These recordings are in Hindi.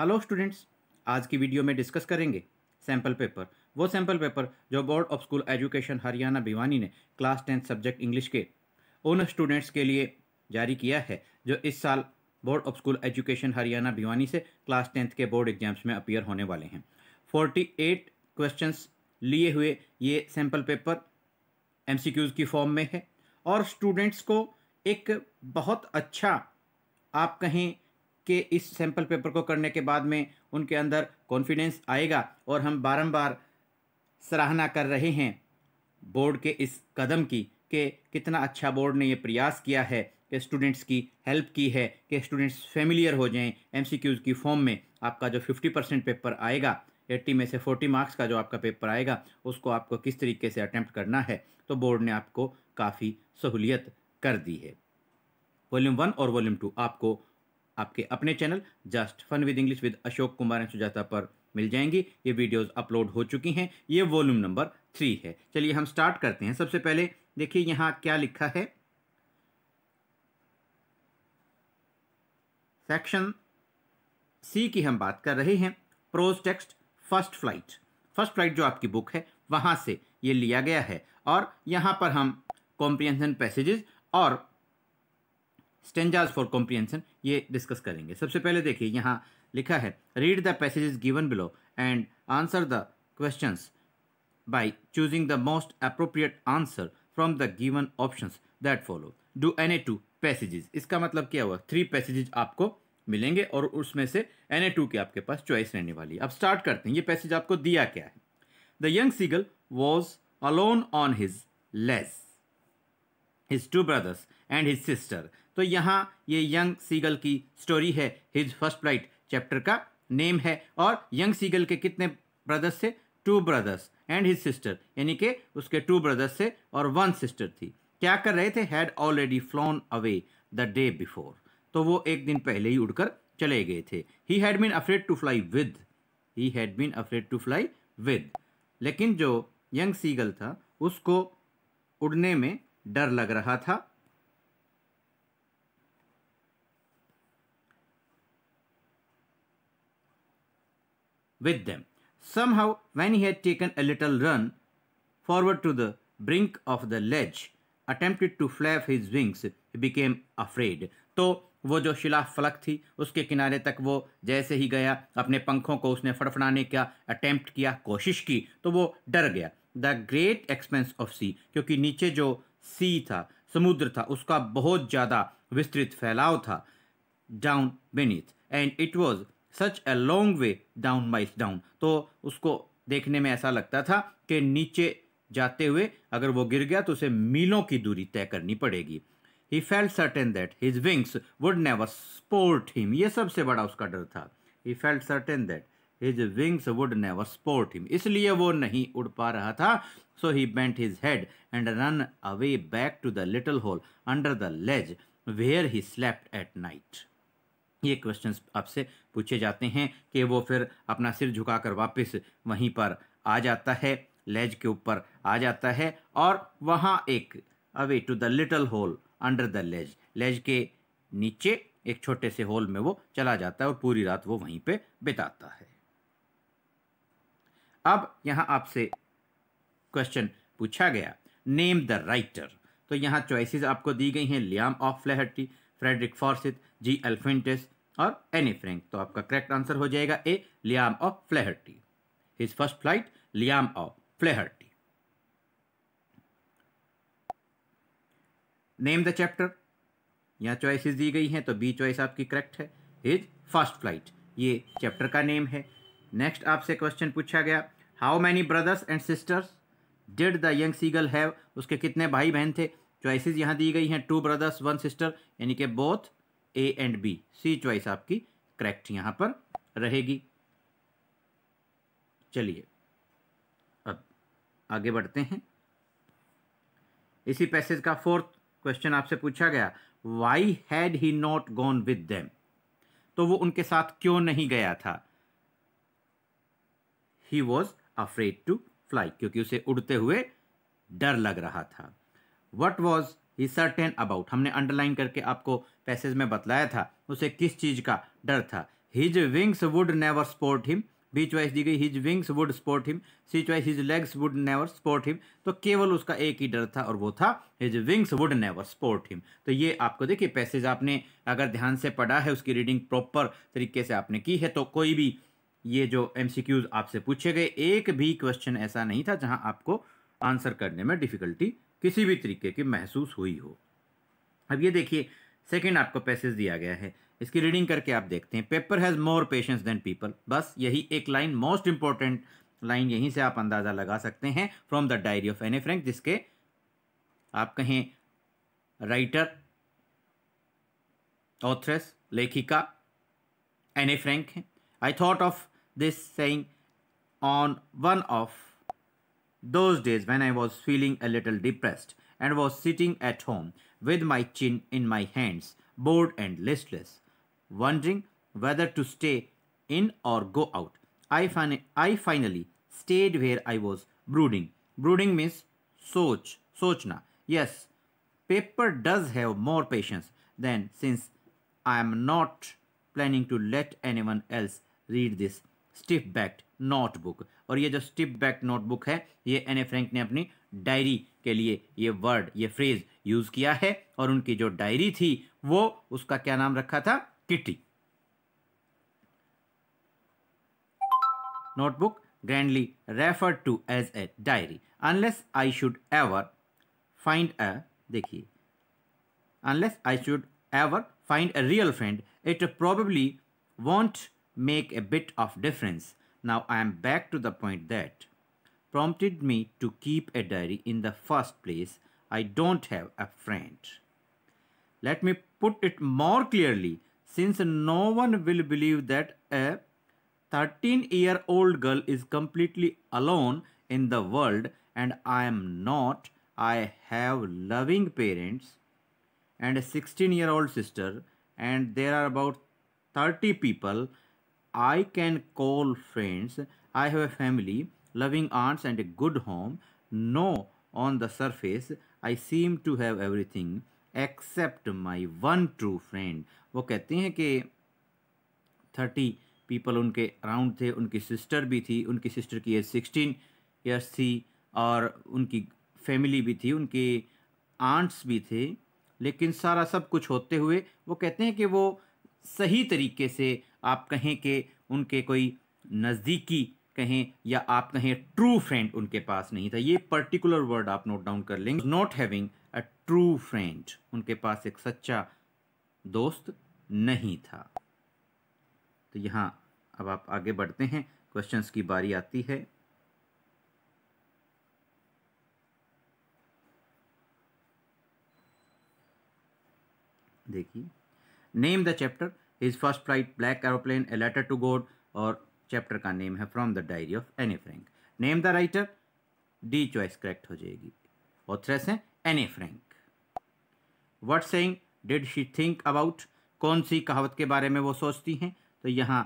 हेलो स्टूडेंट्स आज की वीडियो में डिस्कस करेंगे सैम्पल पेपर वो सैम्पल पेपर जो board of school education Haryana Bhiwani ने क्लास टेंथ सब्जेक्ट इंग्लिश के उन स्टूडेंट्स के लिए जारी किया है जो इस साल board of school education Haryana Bhiwani से क्लास टेंथ के बोर्ड एग्जाम्स में अपियर होने वाले हैं फोर्टी एट क्वेश्चन लिए हुए ये सैम्पल पेपर एम की फॉर्म में है और स्टूडेंट्स को एक बहुत अच्छा आप कहें कि इस सैम्पल पेपर को करने के बाद में उनके अंदर कॉन्फिडेंस आएगा और हम बारंबार सराहना कर रहे हैं बोर्ड के इस कदम की कि कितना अच्छा बोर्ड ने ये प्रयास किया है कि स्टूडेंट्स की हेल्प की है कि स्टूडेंट्स फेमिलियर हो जाएं एमसीक्यूज़ की फॉर्म में आपका जो 50 परसेंट पेपर आएगा 80 में से 40 मार्क्स का जो आपका पेपर आएगा उसको आपको किस तरीके से अटैम्प्ट करना है तो बोर्ड ने आपको काफ़ी सहूलियत कर दी है वॉल्यूम वन और वॉल्यूम टू आपको आपके अपने channel just fun with English with Ashok Kumar and Sujata पर मिल जाएंगी ये वीडियोस अपलोड हो चुकी हैं ये वॉल्यूम नंबर थ्री है चलिए हम स्टार्ट करते हैं सबसे पहले देखिए यहाँ क्या लिखा है सेक्शन सी की हम बात कर रहे हैं prose text first flight first flight जो आपकी बुक है वहाँ से ये लिया गया है और यहाँ पर हम कॉम्प्रिहेंशन पैसेजेस और स्टेंजाज फॉर कॉम्प्रीहेंशन ये डिस्कस करेंगे सबसे पहले देखिए यहाँ लिखा है read the passages given below and answer the question by choosing the most appropriate answer from the given option that follow. Do any two passages. इसका मतलब क्या हुआ थ्री पैसेजेज आपको मिलेंगे और उसमें से एन ए टू के आपके पास चॉइस रहने वाली है अब स्टार्ट करते हैं ये पैसेज आपको दिया क्या है the young seagull was alone on his ledge his two brothers and his sister तो यहाँ ये यंग सीगल की स्टोरी है हिज फर्स्ट फ्लाइट चैप्टर का नेम है और यंग सीगल के कितने ब्रदर्स थे two brothers and his sister यानी कि उसके टू ब्रदर्स थे और वन सिस्टर थी क्या कर रहे थे had already flown away the day before तो वो एक दिन पहले ही उड़कर चले गए थे he had been afraid to fly with he had been afraid to fly with लेकिन जो यंग सीगल था उसको उड़ने में डर लग रहा था with them. Somehow, when he had taken a little run forward to the brink of the ledge, attempted to flap his wings, he became afraid. तो वो जो शिला फलक थी उसके किनारे तक वो जैसे ही गया अपने पंखों को उसने फड़फड़ाने का अटैम्प्ट किया कोशिश की तो वो डर गया the great expanse of sea क्योंकि नीचे जो सी था समुद्र था उसका बहुत ज़्यादा विस्तृत फैलाव था down beneath and it was such a long way down miles down तो उसको देखने में ऐसा लगता था कि नीचे जाते हुए अगर वो गिर गया तो उसे मीलों की दूरी तय करनी पड़ेगी he felt certain that his wings would never support him ये सबसे बड़ा उसका डर था he felt certain that his wings would never support him इसलिए वो नहीं उड़ पा रहा था so he bent his head and ran away back to the little hole under the ledge where he slept at night ये क्वेश्चंस आपसे पूछे जाते हैं कि वो फिर अपना सिर झुकाकर वापस वहीं पर आ जाता है लेज के ऊपर आ जाता है और वहाँ एक away to the little hole under the ledge ledge के नीचे एक छोटे से होल में वो चला जाता है और पूरी रात वो वहीं पे बिताता है अब यहाँ आपसे क्वेश्चन पूछा गया नेम द राइटर तो यहाँ चॉइसेस आपको दी गई हैं Liam O Flaherty Frederick Forsyth G एल्फेंटिस और एनी फ्रेंक तो आपका करेक्ट आंसर हो जाएगा A Liam O Flaherty his first flight Liam O Flaherty name the chapter यहाँ चॉइसेस दी गई हैं तो बी चॉइस आपकी करेक्ट है हिज फर्स्ट फ्लाइट ये चैप्टर का नेम है नेक्स्ट आपसे क्वेश्चन पूछा गया how many brothers and sisters did the young seagull have उसके कितने भाई बहन थे चॉइसेस यहां दी गई हैं टू ब्रदर्स वन सिस्टर यानी कि both A and B C choice आपकी करेक्ट यहां पर रहेगी चलिए अब आगे बढ़ते हैं इसी पैसेज का फोर्थ क्वेश्चन आपसे पूछा गया why had he not gone with them तो वो उनके साथ क्यों नहीं गया था he was afraid to fly क्योंकि उसे उड़ते हुए डर लग रहा था what was he certain about हमने अंडरलाइन करके आपको पैसेज में बतलाया था उसे किस चीज़ का डर था his wings would never support him B choice दी गई his wings would support him C choice his legs would never support him तो केवल उसका एक ही डर था और वो था his wings would never support him तो ये आपको देखिए पैसेज आपने अगर ध्यान से पढ़ा है उसकी रीडिंग प्रॉपर तरीके से आपने की है तो कोई भी ये जो एम आपसे पूछे गए एक भी क्वेश्चन ऐसा नहीं था जहाँ आपको आंसर करने में डिफिकल्टी किसी भी तरीके की महसूस हुई हो अब ये देखिए सेकेंड आपको पैसेज दिया गया है इसकी रीडिंग करके आप देखते हैं paper has more patience than people बस यही एक लाइन मोस्ट इंपॉर्टेंट लाइन यहीं से आप अंदाज़ा लगा सकते हैं from the diary of Anne Frank जिसके आप कहें राइटर ऑथरस लेखिका एने फ्रेंक हैं I thought of this saying on one of those days when I was feeling a little depressed and was sitting at home with my chin in my hands, bored and listless, wondering whether to stay in or go out. I, fin- I finally stayed where I was brooding. Brooding means soch, sochna. Yes, paper does have more patience than since I am not planning to let anyone else read this stiff-backed notebook. और ये जो स्टिप बैक नोटबुक है ये एन ए फ्रेंक ने अपनी डायरी के लिए ये वर्ड ये फ्रेज यूज़ किया है और उनकी जो डायरी थी वो उसका क्या नाम रखा था Kitty notebook grandly refer to as a diary unless I should ever find a देखिए unless I should ever find a real friend it probably won't make a bit of difference Now I am back to the point that prompted me to keep a diary in the first place. I don't have a friend. Let me put it more clearly since no one will believe that a 13 year old girl is completely alone in the world and I am not. I have loving parents and a 16 year old sister and there are about 30 people I can call friends. I have a family, loving aunts and a good home. No, on the surface, I seem to have everything except my one true friend वो कहते हैं कि थर्टी पीपल उनके अराउंड थे उनकी सिस्टर भी थी उनकी सिस्टर की एज सिक्सटीन ईयर्स थी और उनकी फैमिली भी थी उनके आंट्स भी थे लेकिन सारा सब कुछ होते हुए वो कहते हैं कि वो सही तरीके से आप कहें कि उनके कोई नज़दीकी कहें या आप कहें ट्रू फ्रेंड उनके पास नहीं था ये पर्टिकुलर वर्ड आप नोट डाउन कर लेंगे not having a true friend उनके पास एक सच्चा दोस्त नहीं था तो यहाँ अब आप आगे बढ़ते हैं क्वेश्चंस की बारी आती है देखिए name the chapter is first flight black aeroplane a letter to God और चैप्टर का नेम है from the diary of Anne Frank name the writer D choice correct हो जाएगी ऑथरेस हैं Anne Frank what saying did she think about कौन सी कहावत के बारे में वो सोचती हैं तो यहाँ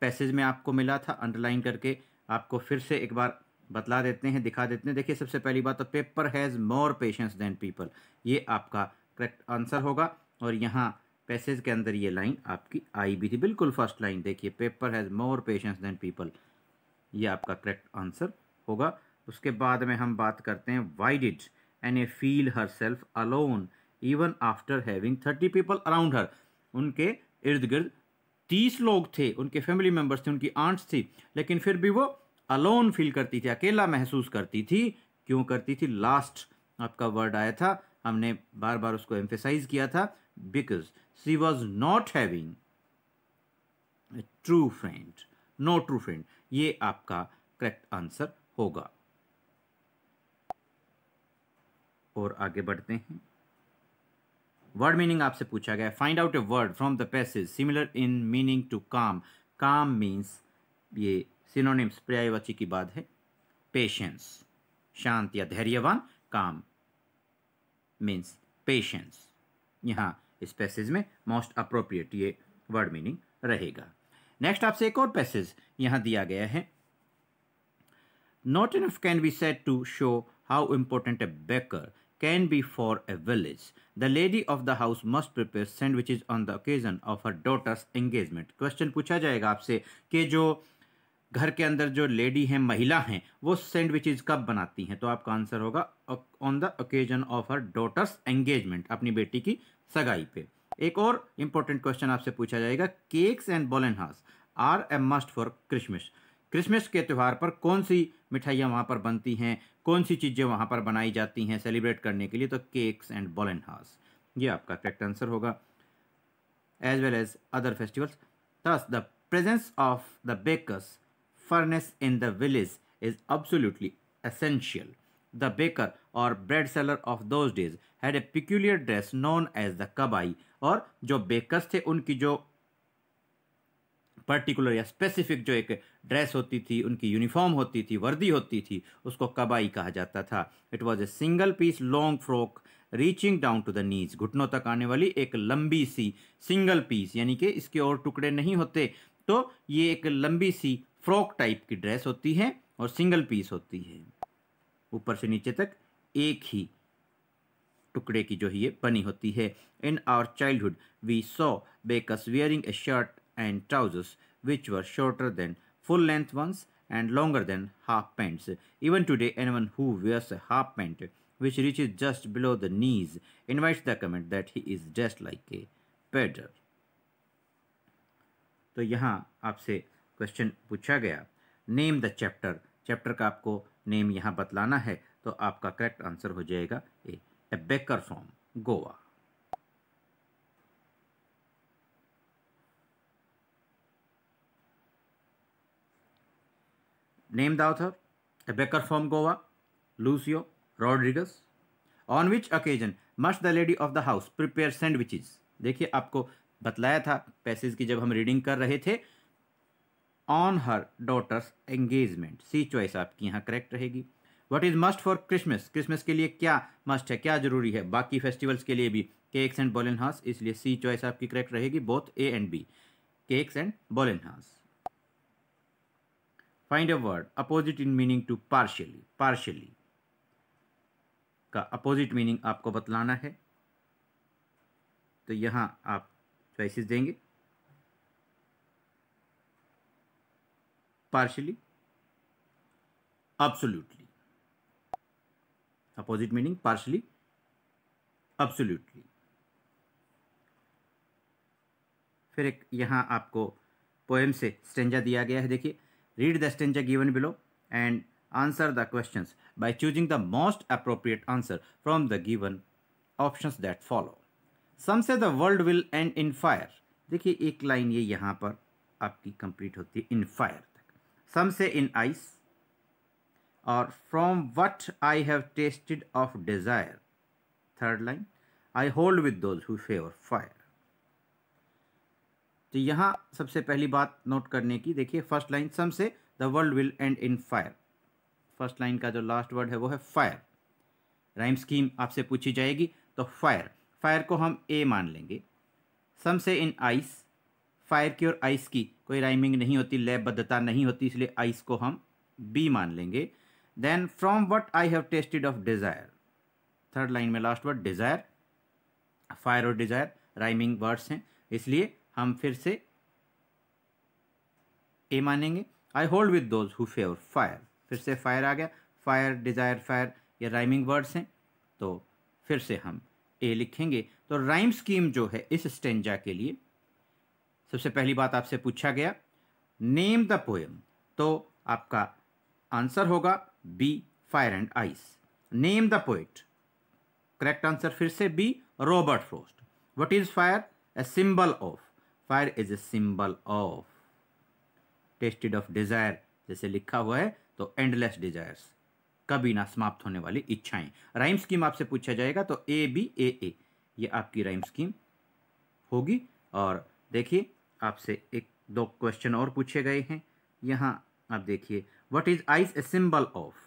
पैसेज में आपको मिला था अंडरलाइन करके आपको फिर से एक बार बतला देते हैं दिखा देते हैं देखिए सबसे पहली बात तो paper has more patience than people ये आपका करेक्ट आंसर होगा और यहाँ पैसेज के अंदर ये लाइन आपकी आई भी थी बिल्कुल फर्स्ट लाइन देखिए paper has more patience than people ये आपका करेक्ट आंसर होगा उसके बाद में हम बात करते हैं why did Anna feel herself alone even after having thirty people around her उनके इर्द गिर्द तीस लोग थे उनके फैमिली मेम्बर्स थे उनकी आंट्स थी लेकिन फिर भी वो अलोन फील करती थी अकेला महसूस करती थी क्यों करती थी लास्ट आपका वर्ड आया था हमने बार बार उसको एम्फेसाइज किया था because she was not having true friend no true friend ये आपका करेक्ट आंसर होगा और आगे बढ़ते हैं वर्ड मीनिंग आपसे पूछा गया find out a word from the passage similar in meaning to काम काम मीन्स ये सिनोनिम्स पर्यायवाची की बात है पेशेंस शांत या धैर्यवान काम मीन्स पेशेंस यहाँ इस पैसेज में मोस्ट अप्रोप्रिएट ये वर्ड मीनिंग रहेगा नेक्स्ट आपसे एक और पैसेज यहां दिया गया है not enough can be said to show how important a baker can be for a village the lady of the house must prepare sandwiches on the occasion of her daughter's engagement question पूछा जाएगा आपसे कि जो घर के अंदर जो लेडी हैं महिला हैं वो सैंडविचेज कब बनाती हैं तो आपका आंसर होगा on the occasion of her daughter's engagement अपनी बेटी की सगाई पे एक और इम्पोर्टेंट क्वेश्चन आपसे पूछा जाएगा केक्स एंड बोलेनहास are a must for Christmas Christmas के त्यौहार पर कौन सी मिठाइयाँ वहाँ पर बनती हैं कौन सी चीज़ें वहाँ पर बनाई जाती हैं सेलिब्रेट करने के लिए तो केक्स एंड बोलेनहास ये आपका करेक्ट आंसर होगा as well as other festivals thus the presence of the baker's furnace in the village is absolutely essential the baker or bread seller of those days had a peculiar dress known as the kabai और जो बेकर्स थे उनकी जो पर्टिकुलर या स्पेसिफिक जो एक ड्रेस होती थी उनकी यूनिफॉर्म होती थी वर्दी होती थी उसको कबाई कहा जाता था it was a single piece long frock reaching down to the knees घुटनों तक आने वाली एक लंबी सी सिंगल पीस यानी कि इसके और टुकड़े नहीं होते तो ये एक लंबी सी फ्रॉक टाइप की ड्रेस होती है और सिंगल पीस होती है ऊपर से नीचे तक एक ही टुकड़े की जो है ये बनी होती है in our childhood we saw bakers wearing a shirt and trousers which were shorter than full length ones and longer than half pants even today anyone who wears a half pant which reaches just below the knees invite the comment that he is just like a pader तो यहाँ आपसे क्वेश्चन पूछा गया नेम द चैप्टर चैप्टर का आपको नेम यहाँ बतलाना है तो आपका करेक्ट आंसर हो जाएगा a a baker from Goa name the author a baker from Goa Lucio Rodrigues on which occasion must the lady of the house prepare sandwiches देखिए आपको बतलाया था पैसेज की जब हम रीडिंग कर रहे थे on her daughter's engagement C choice आपकी यहाँ करेक्ट रहेगी what is must for Christmas Christmas के लिए क्या मस्ट है क्या जरूरी है बाकी फेस्टिवल्स के लिए भी केक्स एंड बॉलन हाउस इसलिए सी चॉइस आपकी करेक्ट रहेगी both A and B cakes and बॉलन हाउस find a word opposite in meaning to partially partially का अपोजिट मीनिंग आपको बतलाना है तो यहां आप चॉइसिस देंगे partially absolutely opposite meaning partially absolutely फिर एक यहाँ आपको पोएम से स्टेंजा दिया गया है देखिए read the stanza given below and answer the questions by choosing the most appropriate answer from the given options that follow some say the world will end in fire देखिए एक लाइन ये यहाँ पर आपकी कंप्लीट होती है in fire some say in ice, or from what I have tasted of desire. Third line, I hold with those who favor fire. तो यहाँ सबसे पहली बात नोट करने की देखिए first line some say the world will end in fire first line का जो लास्ट वर्ड है वो है फायर राइम स्कीम आपसे पूछी जाएगी तो फायर फायर को हम ए मान लेंगे सम से इन आइस फायर की और आइस की कोई राइमिंग नहीं होती लयबद्धता नहीं होती इसलिए आइस को हम बी मान लेंगे then from what I have tasted of desire third line में लास्ट वर्ड डिज़ायर फायर और डिज़ायर राइमिंग वर्ड्स हैं इसलिए हम फिर से ए मानेंगे I hold with those who favour fire फिर से फायर आ गया फायर डिज़ायर फायर ये राइमिंग वर्ड्स हैं तो फिर से हम ए लिखेंगे तो राइम स्कीम जो है इस स्टेंजा के लिए सबसे पहली बात आपसे पूछा गया नेम द पोएम तो आपका आंसर होगा B fire and ice name the poet correct answer फिर से B Robert Frost what is fire a symbol of fire is a symbol of tasted of desire जैसे लिखा हुआ है तो एंडलेस डिजायर्स कभी ना समाप्त होने वाली इच्छाएं राइम स्कीम आपसे पूछा जाएगा तो ए बी ए ए ये आपकी राइम स्कीम होगी और देखिए आपसे एक दो क्वेश्चन और पूछे गए हैं यहाँ आप देखिए what is ice a symbol of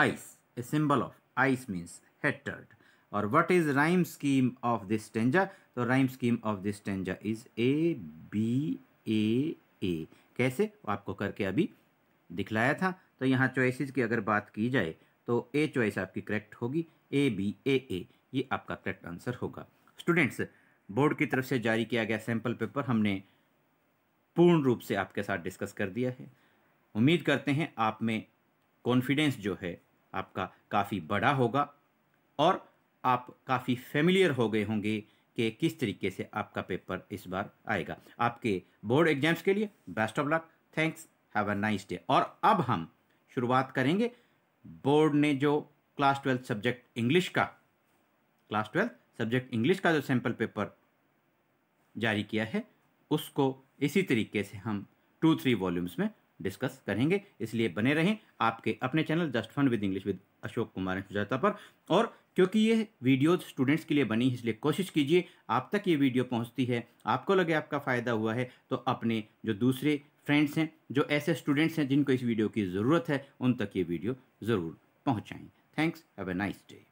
ice a symbol of ice means hatred और what is rhyme scheme of this stanza तो rhyme scheme of this stanza is A B A A कैसे आपको करके अभी दिखलाया था तो यहाँ चॉइसिस की अगर बात की जाए तो ए चॉइस आपकी करेक्ट होगी ए बी ए ए ये आपका करेक्ट आंसर होगा स्टूडेंट्स बोर्ड की तरफ से जारी किया गया सैम्पल पेपर हमने पूर्ण रूप से आपके साथ डिस्कस कर दिया है उम्मीद करते हैं आप में कॉन्फिडेंस जो है आपका काफ़ी बड़ा होगा और आप काफ़ी फेमिलियर हो गए होंगे कि किस तरीके से आपका पेपर इस बार आएगा आपके बोर्ड एग्जाम्स के लिए best of luck thanks have a nice day और अब हम शुरुआत करेंगे बोर्ड ने जो क्लास ट्वेल्थ सब्जेक्ट इंग्लिश का क्लास ट्वेल्थ सब्जेक्ट इंग्लिश का जो सैम्पल पेपर जारी किया है उसको इसी तरीके से हम टू थ्री वॉल्यूम्स में डिस्कस करेंगे इसलिए बने रहें आपके अपने channel just fun with English with Ashok Kumar and Sujata पर और क्योंकि ये वीडियो स्टूडेंट्स के लिए बनी इसलिए कोशिश कीजिए आप तक ये वीडियो पहुंचती है आपको लगे आपका फ़ायदा हुआ है तो अपने जो दूसरे फ्रेंड्स हैं जो ऐसे स्टूडेंट्स हैं जिनको इस वीडियो की ज़रूरत है उन तक ये वीडियो ज़रूर पहुँचाएँ thanks have a nice day